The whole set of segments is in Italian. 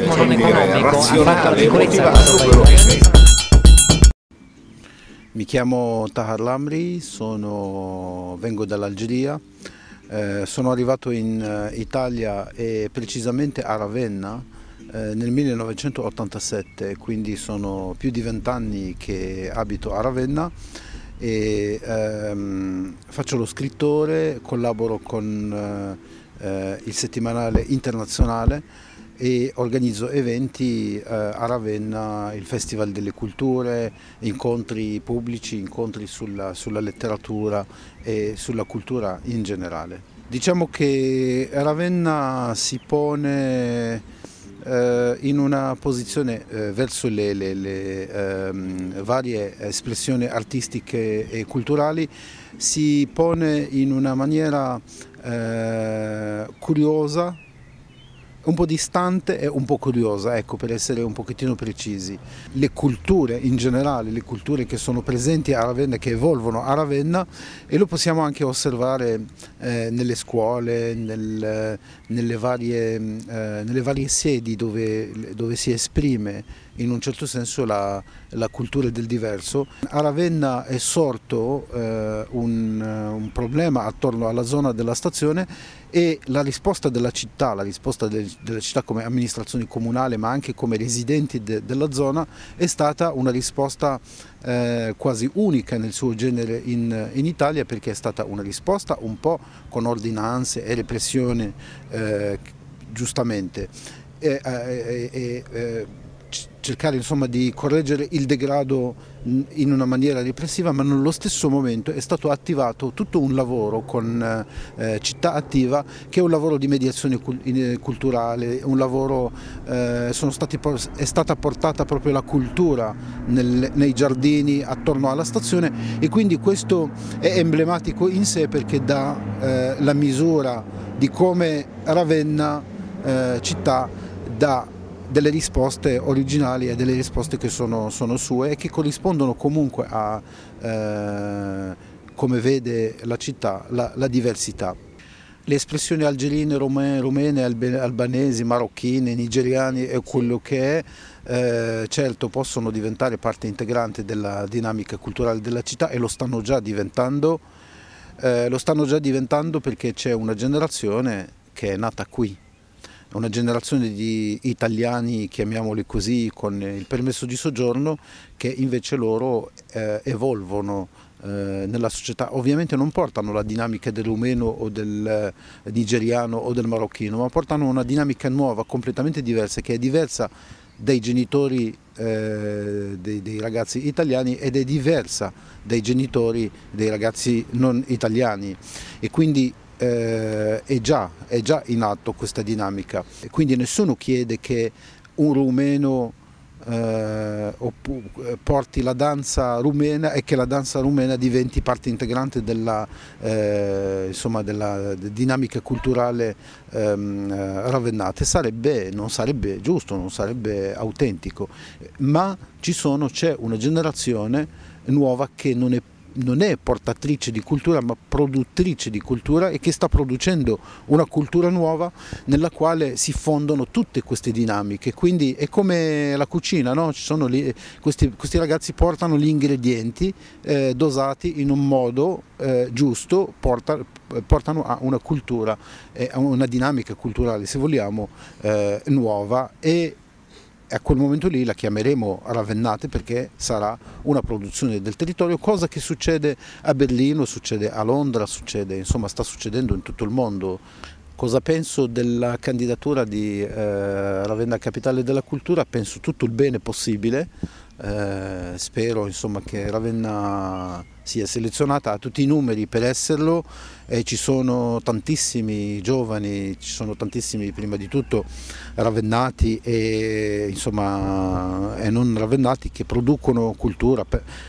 meccanismo cioè, non economico affidata alla sicurezza Mi chiamo Tahar Lamri, sono, vengo dall'Algeria, eh, sono arrivato in eh, Italia e precisamente a Ravenna eh, nel 1987, quindi sono più di vent'anni che abito a Ravenna e ehm, faccio lo scrittore, collaboro con eh, eh il settimanale internazionale e organizzo eventi eh, a Ravenna, il Festival delle Culture, incontri pubblici, incontri sulla, sulla, letteratura e sulla cultura in generale. Diciamo che Ravenna si pone eh, in una posizione eh, verso le, le, le ehm, varie espressioni artistiche e culturali, si pone in una maniera eh, curiosa, un po' distante e un po' curiosa, ecco, per essere un pochettino precisi. Le culture in generale, le culture che sono presenti a Ravenna, che evolvono a Ravenna e lo possiamo anche osservare eh, nelle scuole, nel, nelle, varie, mm, eh, nelle, varie, sedi dove, dove si esprime in un certo senso la, la cultura del diverso. A Ravenna è sorto eh, un, eh, un, problema attorno alla zona della stazione e la risposta della città, la risposta de, della città come amministrazione comunale ma anche come residenti de, della zona è stata una risposta eh, quasi unica nel suo genere in, in, Italia perché è stata una risposta un po' con ordinanze e repressione eh, giustamente. E, eh, e, e, cercare insomma, di correggere il degrado in una maniera repressiva, ma nello stesso momento è stato attivato tutto un lavoro con eh, Città Attiva che è un lavoro di mediazione eh, culturale, lavoro, eh, stati, è stata portata proprio la cultura nel, nei giardini attorno alla stazione e quindi questo è emblematico in sé perché dà eh, la misura di come Ravenna eh, città dà delle risposte originali e delle risposte che sono, sono sue e che corrispondono comunque a, eh, come vede la città, la, la diversità. Le espressioni algerine, rumene, albanesi, marocchine, nigeriane e quello che è, eh, certo possono diventare parte integrante della dinamica culturale della città e lo stanno già diventando, eh, lo stanno già diventando perché c'è una generazione che è nata qui una generazione di italiani, chiamiamoli così, con il permesso di soggiorno che invece loro eh, evolvono eh, nella società. Ovviamente non portano la dinamica dell'umeno o del eh, nigeriano o del marocchino, ma portano una dinamica nuova, completamente diversa, che è diversa dai genitori eh, dei, dei, ragazzi italiani ed è diversa dai genitori dei ragazzi non italiani e quindi eh, è, già, è già in atto questa dinamica. quindi nessuno chiede che un rumeno eh, eh, porti la danza rumena e che la danza rumena diventi parte integrante della, eh, insomma, della dinamica culturale ehm, eh, ravennate. Sarebbe, non sarebbe giusto, non sarebbe autentico, ma ci c'è una generazione nuova che non è più non è portatrice di cultura ma produttrice di cultura e che sta producendo una cultura nuova nella quale si fondono tutte queste dinamiche, quindi è come la cucina, no? lì, questi, questi, ragazzi portano gli ingredienti eh, dosati in un modo eh, giusto, porta, portano a una cultura, eh, a una dinamica culturale se vogliamo eh, nuova e e a quel momento lì la chiameremo Ravennate perché sarà una produzione del territorio, cosa che succede a Berlino, succede a Londra, succede, insomma sta succedendo in tutto il mondo. Cosa penso della candidatura di eh, Ravenna Capitale della Cultura? Penso tutto il bene possibile, eh, spero insomma, che Ravenna si è selezionata, ha tutti i numeri per esserlo e ci sono tantissimi giovani, ci sono tantissimi prima di tutto ravennati e, insomma, e non ravennati che producono cultura,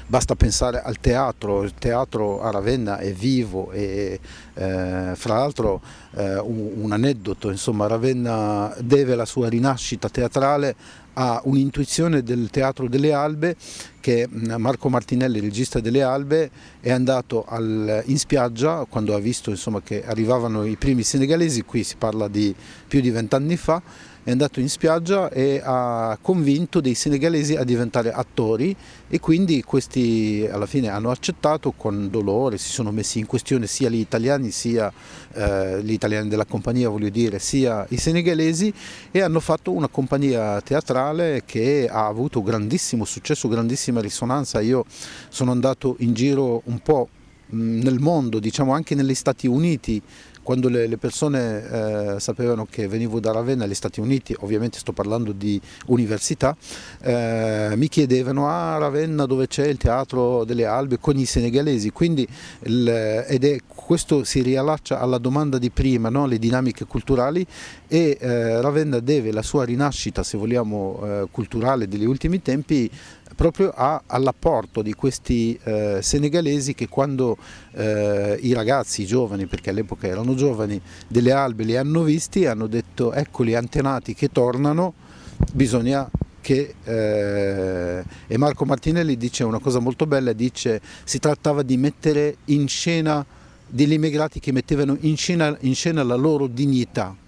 basta pensare al teatro, il teatro a Ravenna è vivo e eh, fra l'altro eh, un, un aneddoto, insomma, Ravenna deve la sua rinascita teatrale a un'intuizione del teatro delle albe che mm, Marco Martinelli, regista delle albe, è andato al, in spiaggia quando ha visto insomma, che arrivavano i primi senegalesi, qui si parla di più di vent'anni fa, è andato in spiaggia e ha convinto dei senegalesi a diventare attori e quindi questi alla fine hanno accettato con dolore, si sono messi in questione sia gli italiani sia eh, gli italiani della compagnia voglio dire, sia i senegalesi e hanno fatto una compagnia teatrale che ha avuto grandissimo successo, grandissima risonanza, io sono andato in giro un po' mm, nel mondo, diciamo anche negli Stati Uniti quando le, le persone eh, sapevano che venivo da Ravenna negli Stati Uniti, ovviamente sto parlando di università, eh, mi chiedevano a ah, Ravenna dove c'è il teatro delle albe con i senegalesi, quindi il, ed è, questo si riallaccia alla domanda di prima, no? le dinamiche culturali e eh, Ravenna deve la sua rinascita, se vogliamo, eh, culturale degli ultimi tempi proprio a, all'apporto di questi eh, senegalesi che quando eh, i ragazzi, i giovani, perché all'epoca erano giovani, delle albe li hanno visti hanno detto eccoli antenati che tornano, bisogna che, eh, e Marco Martinelli dice una cosa molto bella, dice si trattava di mettere in scena degli immigrati che mettevano in scena, in scena la loro dignità,